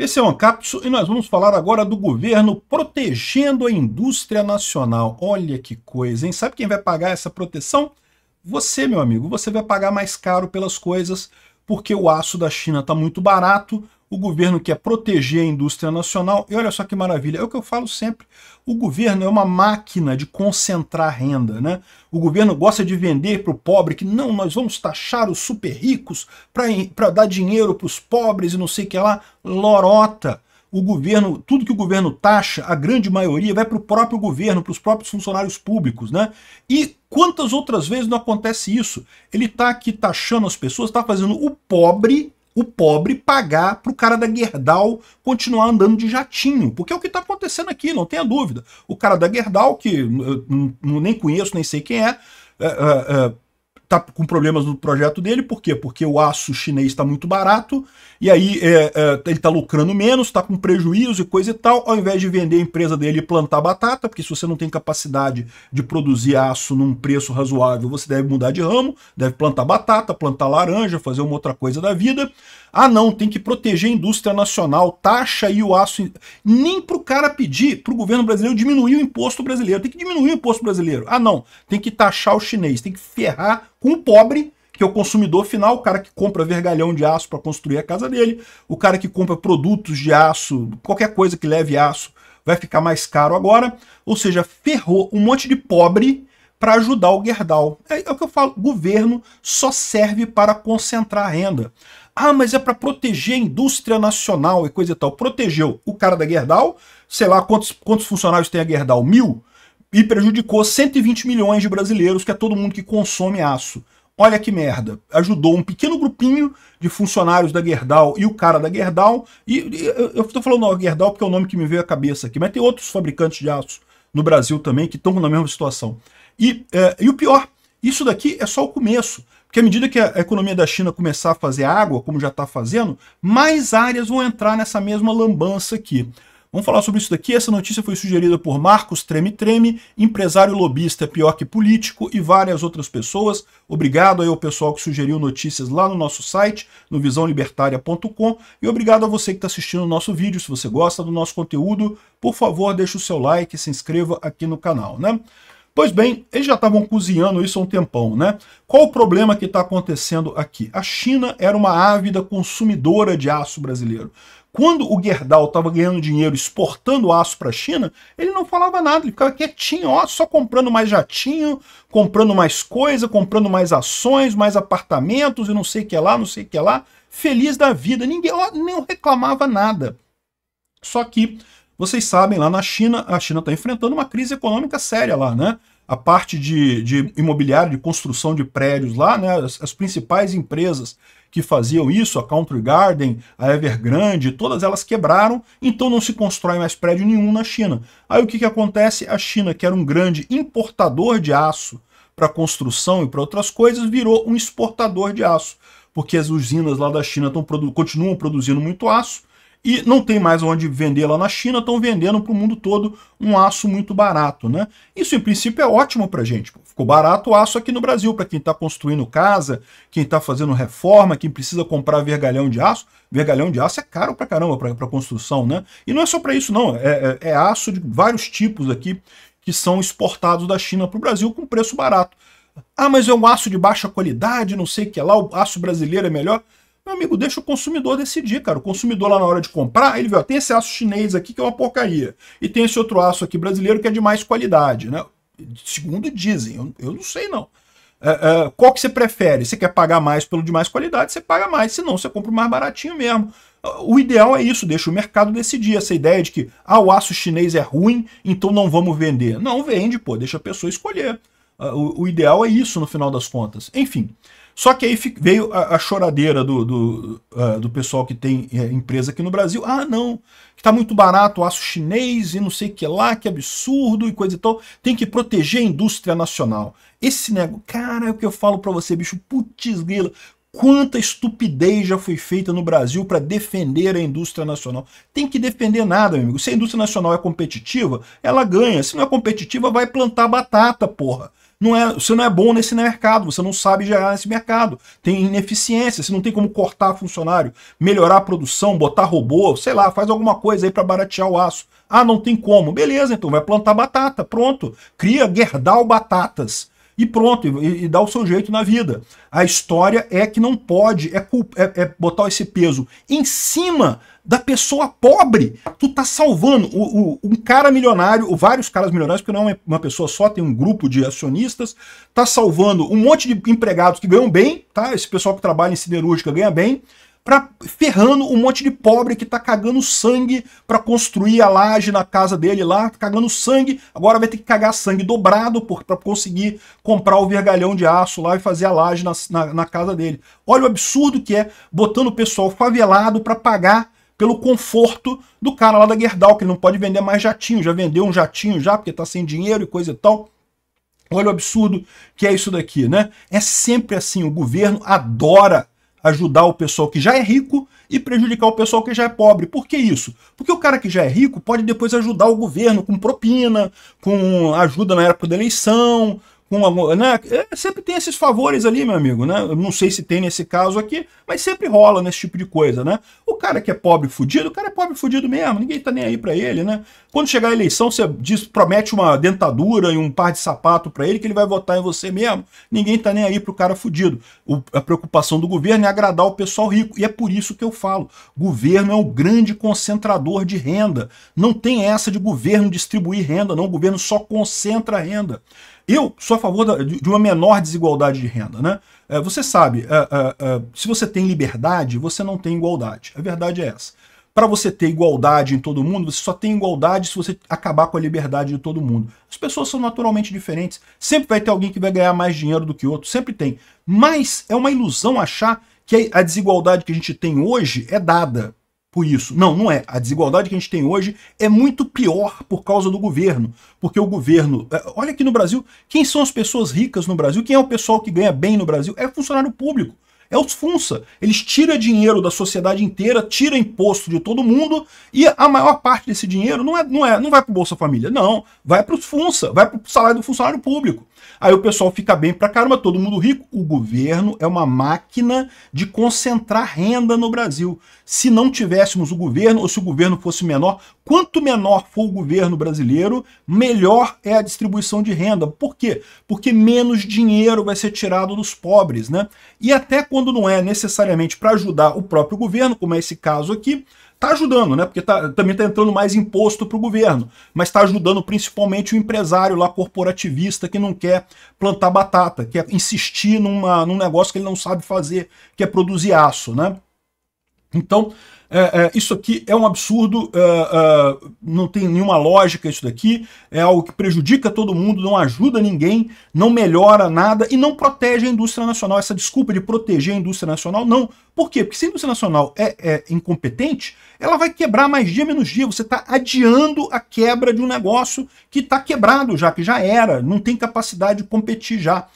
Esse é o Ancapso e nós vamos falar agora do governo protegendo a indústria nacional. Olha que coisa, hein? Sabe quem vai pagar essa proteção? Você, meu amigo, você vai pagar mais caro pelas coisas, porque o aço da China está muito barato, o governo quer proteger a indústria nacional, e olha só que maravilha, é o que eu falo sempre, o governo é uma máquina de concentrar renda, né? O governo gosta de vender para o pobre que não, nós vamos taxar os super ricos para dar dinheiro para os pobres e não sei o que lá, lorota o governo, tudo que o governo taxa, a grande maioria vai para o próprio governo, para os próprios funcionários públicos, né? E quantas outras vezes não acontece isso? Ele está aqui taxando as pessoas, está fazendo o pobre o pobre pagar pro cara da Gerdau continuar andando de jatinho, porque é o que tá acontecendo aqui, não tenha dúvida. O cara da Gerdau, que eu nem conheço, nem sei quem é, é, é, é tá com problemas no projeto dele, por quê? Porque o aço chinês está muito barato, e aí é, é, ele está lucrando menos, está com prejuízo e coisa e tal, ao invés de vender a empresa dele e plantar batata, porque se você não tem capacidade de produzir aço num preço razoável, você deve mudar de ramo, deve plantar batata, plantar laranja, fazer uma outra coisa da vida. Ah não, tem que proteger a indústria nacional, taxa aí o aço, nem para o cara pedir para o governo brasileiro diminuir o imposto brasileiro, tem que diminuir o imposto brasileiro. Ah não, tem que taxar o chinês, tem que ferrar com o pobre, que é o consumidor final, o cara que compra vergalhão de aço para construir a casa dele, o cara que compra produtos de aço, qualquer coisa que leve aço vai ficar mais caro agora. Ou seja, ferrou um monte de pobre para ajudar o Gerdau. É, é o que eu falo, governo só serve para concentrar a renda. Ah, mas é para proteger a indústria nacional e coisa e tal. Protegeu o cara da Gerdau, sei lá quantos, quantos funcionários tem a Gerdau? Mil? e prejudicou 120 milhões de brasileiros, que é todo mundo que consome aço. Olha que merda. Ajudou um pequeno grupinho de funcionários da Gerdau e o cara da Gerdau. E, e eu estou falando Gerdau porque é o nome que me veio à cabeça aqui, mas tem outros fabricantes de aço no Brasil também que estão na mesma situação. E, é, e o pior, isso daqui é só o começo. Porque à medida que a economia da China começar a fazer água, como já está fazendo, mais áreas vão entrar nessa mesma lambança aqui. Vamos falar sobre isso daqui. Essa notícia foi sugerida por Marcos Treme Treme, empresário lobista pior que político e várias outras pessoas. Obrigado aí ao pessoal que sugeriu notícias lá no nosso site, no visãolibertaria.com. E obrigado a você que está assistindo o nosso vídeo. Se você gosta do nosso conteúdo, por favor, deixe o seu like e se inscreva aqui no canal, né? Pois bem, eles já estavam cozinhando isso há um tempão, né? Qual o problema que está acontecendo aqui? A China era uma ávida consumidora de aço brasileiro. Quando o Gerdau estava ganhando dinheiro exportando aço para a China, ele não falava nada, ele ficava quietinho, ó, só comprando mais jatinho, comprando mais coisa, comprando mais ações, mais apartamentos e não sei o que lá, não sei o que lá, feliz da vida. Ninguém ó, nem reclamava nada. Só que vocês sabem, lá na China, a China está enfrentando uma crise econômica séria lá, né? a parte de, de imobiliário, de construção de prédios lá, né, as, as principais empresas que faziam isso, a Country Garden, a Evergrande, todas elas quebraram, então não se constrói mais prédio nenhum na China. Aí o que, que acontece? A China, que era um grande importador de aço para construção e para outras coisas, virou um exportador de aço, porque as usinas lá da China tão, continuam produzindo muito aço, e não tem mais onde vender lá na China, estão vendendo para o mundo todo um aço muito barato, né? Isso em princípio é ótimo para gente. Ficou barato o aço aqui no Brasil para quem está construindo casa, quem está fazendo reforma, quem precisa comprar vergalhão de aço. Vergalhão de aço é caro para caramba para construção, né? E não é só para isso não, é, é, é aço de vários tipos aqui que são exportados da China para o Brasil com preço barato. Ah, mas é um aço de baixa qualidade, não sei o que é lá, o aço brasileiro é melhor. Meu amigo, deixa o consumidor decidir, cara. O consumidor lá na hora de comprar, ele vê, ó, tem esse aço chinês aqui que é uma porcaria. E tem esse outro aço aqui brasileiro que é de mais qualidade, né? Segundo dizem, eu, eu não sei não. É, é, qual que você prefere? Você quer pagar mais pelo de mais qualidade, você paga mais, senão você compra o mais baratinho mesmo. o ideal é isso, deixa o mercado decidir. Essa ideia de que ah, o aço chinês é ruim, então não vamos vender. Não vende, pô, deixa a pessoa escolher. Ah, o, o, ideal é isso no final das contas. Enfim, só que aí veio a, a choradeira do, do, uh, do, pessoal que tem eh, empresa aqui no Brasil. Ah, não, que tá muito barato o aço chinês e não sei o que lá, que absurdo e coisa e tal. Tem que proteger a indústria nacional. Esse negócio, cara, é o que eu falo para você, bicho, putz grila. Quanta estupidez já foi feita no Brasil para defender a indústria nacional. Tem que defender nada, meu amigo. Se a indústria nacional é competitiva, ela ganha. Se não é competitiva, vai plantar batata, porra não é, você não é bom nesse mercado, você não sabe gerar nesse mercado. Tem ineficiência, você não tem como cortar funcionário, melhorar a produção, botar robô, sei lá, faz alguma coisa aí para baratear o aço. Ah, não tem como. Beleza, então vai plantar batata, pronto. Cria Gerdau Batatas e pronto, e, e dá o seu jeito na vida. A história é que não pode, é, é, é botar esse peso em cima da pessoa pobre. Tu tá salvando o, o, um cara milionário, vários caras milionários, porque não é uma pessoa só, tem um grupo de acionistas, tá salvando um monte de empregados que ganham bem, tá? Esse pessoal que trabalha em siderúrgica ganha bem, para ferrando um monte de pobre que tá cagando sangue para construir a laje na casa dele lá, tá cagando sangue, agora vai ter que cagar sangue dobrado para conseguir comprar o vergalhão de aço lá e fazer a laje na, na, na casa dele. Olha o absurdo que é botando o pessoal favelado para pagar pelo conforto do cara lá da Gerdau, que ele não pode vender mais jatinho, já vendeu um jatinho já, porque tá sem dinheiro e coisa e tal. Olha o absurdo que é isso daqui, né? É sempre assim, o governo adora ajudar o pessoal que já é rico e prejudicar o pessoal que já é pobre. Por que isso? Porque o cara que já é rico pode depois ajudar o governo com propina, com ajuda na época da eleição, com né? É, sempre tem esses favores ali, meu amigo, né? Eu não sei se tem nesse caso aqui, mas sempre rola nesse tipo de coisa, né? O cara que é pobre fudido, o cara é pobre fudido mesmo, ninguém tá nem aí para ele, né? Quando chegar a eleição, você diz, promete uma dentadura e um par de sapato para ele que ele vai votar em você mesmo. Ninguém tá nem aí pro cara fudido. O, a preocupação do governo é agradar o pessoal rico, e é por isso que eu falo. Governo é o grande concentrador de renda. Não tem essa de governo distribuir renda, não. O governo só concentra renda. Eu sou a favor de uma menor desigualdade de renda. Né? É, você sabe, é, é, se você tem liberdade, você não tem igualdade. A verdade é essa. Para você ter igualdade em todo mundo, você só tem igualdade se você acabar com a liberdade de todo mundo. As pessoas são naturalmente diferentes. Sempre vai ter alguém que vai ganhar mais dinheiro do que outro, sempre tem. Mas é uma ilusão achar que a desigualdade que a gente tem hoje é dada por isso. Não, não é. A desigualdade que a gente tem hoje é muito pior por causa do governo. Porque o governo. É, olha aqui no Brasil, quem são as pessoas ricas no Brasil? Quem é o pessoal que ganha bem no Brasil? É funcionário público. É os funsa. Eles tiram dinheiro da sociedade inteira, tiram imposto de todo mundo e a maior parte desse dinheiro não, é, não, é, não vai para o Bolsa Família, não. Vai para os funsa, vai para o salário do funcionário público. Aí o pessoal fica bem pra caramba, todo mundo rico. O governo é uma máquina de concentrar renda no Brasil. Se não tivéssemos o governo, ou se o governo fosse menor, quanto menor for o governo brasileiro, melhor é a distribuição de renda. Por quê? Porque menos dinheiro vai ser tirado dos pobres, né? E até quando não é necessariamente para ajudar o próprio governo, como é esse caso aqui, Está ajudando, né? Porque tá, também está entrando mais imposto para o governo, mas está ajudando principalmente o empresário lá corporativista que não quer plantar batata, quer insistir numa, num negócio que ele não sabe fazer, que é produzir aço, né? Então, é, é, isso aqui é um absurdo, é, é, não tem nenhuma lógica isso daqui, é algo que prejudica todo mundo, não ajuda ninguém, não melhora nada e não protege a indústria nacional. Essa desculpa de proteger a indústria nacional, não. Por quê? Porque se a indústria nacional é, é incompetente, ela vai quebrar mais dia menos dia. Você está adiando a quebra de um negócio que está quebrado já, que já era, não tem capacidade de competir já.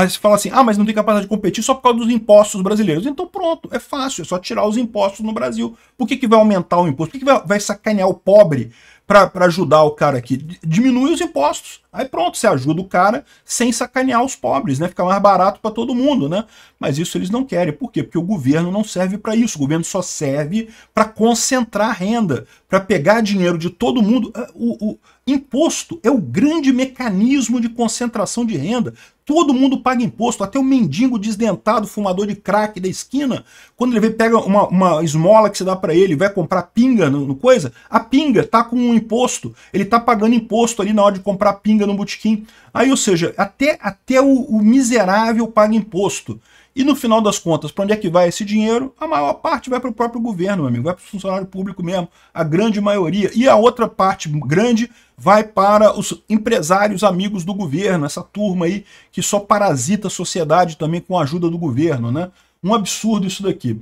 Aí você fala assim, ah, mas não tem capacidade de competir só por causa dos impostos brasileiros. Então pronto, é fácil, é só tirar os impostos no Brasil. Por que, que vai aumentar o imposto? Por que, que vai, vai sacanear o pobre para ajudar o cara aqui. Diminui os impostos. Aí pronto, você ajuda o cara sem sacanear os pobres, né? Fica mais barato para todo mundo, né? Mas isso eles não querem. Por quê? Porque o governo não serve para isso. O governo só serve para concentrar renda, para pegar dinheiro de todo mundo. Ah, o, o imposto é o grande mecanismo de concentração de renda. Todo mundo paga imposto, até o mendigo desdentado, fumador de crack da esquina, quando ele vê, pega uma, uma esmola que se dá para ele, vai comprar pinga no, no coisa, a pinga tá com um imposto, ele está pagando imposto ali na hora de comprar pinga no botequim. Aí, ou seja, até, até o, o miserável paga imposto. E no final das contas, para onde é que vai esse dinheiro? A maior parte vai para o próprio governo, meu amigo, vai para o funcionário público mesmo, a grande maioria. E a outra parte grande vai para os empresários amigos do governo, essa turma aí que só parasita a sociedade também com a ajuda do governo, né? Um absurdo isso daqui.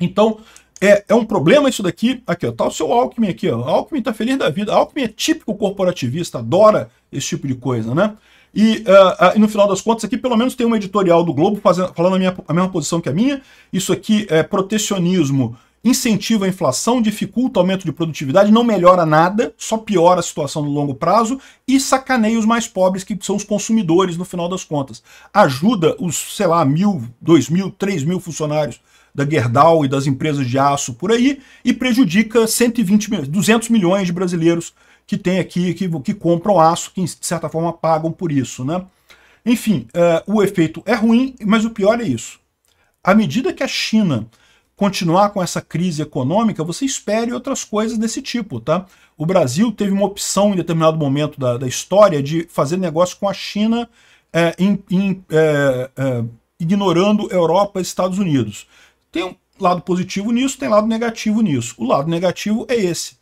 Então, é, é um problema isso daqui. Aqui, ó, tá o seu Alckmin aqui, ó. Alckmin tá feliz da vida. Alckmin é típico corporativista, adora esse tipo de coisa, né? E, uh, uh, e, no final das contas, aqui pelo menos tem uma editorial do Globo fazendo, falando a, minha, a mesma posição que a minha. Isso aqui é protecionismo, incentiva a inflação, dificulta o aumento de produtividade, não melhora nada, só piora a situação no longo prazo e sacaneia os mais pobres, que são os consumidores no final das contas. Ajuda os, sei lá, mil, dois mil, três mil funcionários da Gerdau e das empresas de aço por aí e prejudica 120, 200 milhões de brasileiros que tem aqui, que, que compram aço, que de certa forma pagam por isso. Né? Enfim, uh, o efeito é ruim, mas o pior é isso. À medida que a China continuar com essa crise econômica, você espere outras coisas desse tipo. Tá? O Brasil teve uma opção em determinado momento da, da história de fazer negócio com a China é, em, em, é, é, ignorando Europa e Estados Unidos. Tem um lado positivo nisso, tem lado negativo nisso. O lado negativo é esse.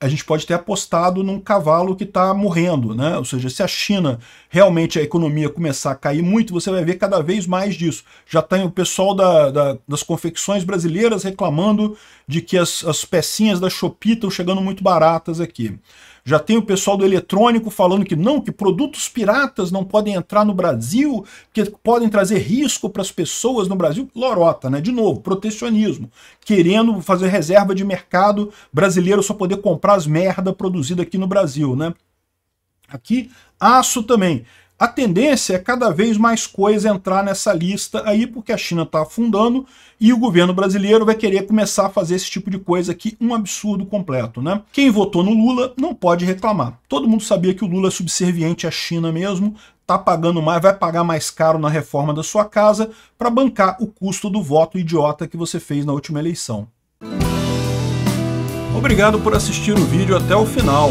A gente pode ter apostado num cavalo que está morrendo, né? Ou seja, se a China realmente a economia começar a cair muito, você vai ver cada vez mais disso. Já tem o pessoal da, da, das confecções brasileiras reclamando de que as, as pecinhas da Shopee estão chegando muito baratas aqui. Já tem o pessoal do eletrônico falando que não, que produtos piratas não podem entrar no Brasil, que podem trazer risco para as pessoas no Brasil. Lorota, né? De novo, protecionismo. Querendo fazer reserva de mercado brasileiro só poder comprar as merda produzida aqui no Brasil, né? Aqui, aço também. A tendência é cada vez mais coisa entrar nessa lista aí, porque a China está afundando e o governo brasileiro vai querer começar a fazer esse tipo de coisa aqui, um absurdo completo, né? Quem votou no Lula não pode reclamar. Todo mundo sabia que o Lula é subserviente à China mesmo, tá pagando mais, vai pagar mais caro na reforma da sua casa para bancar o custo do voto idiota que você fez na última eleição. Obrigado por assistir o vídeo até o final.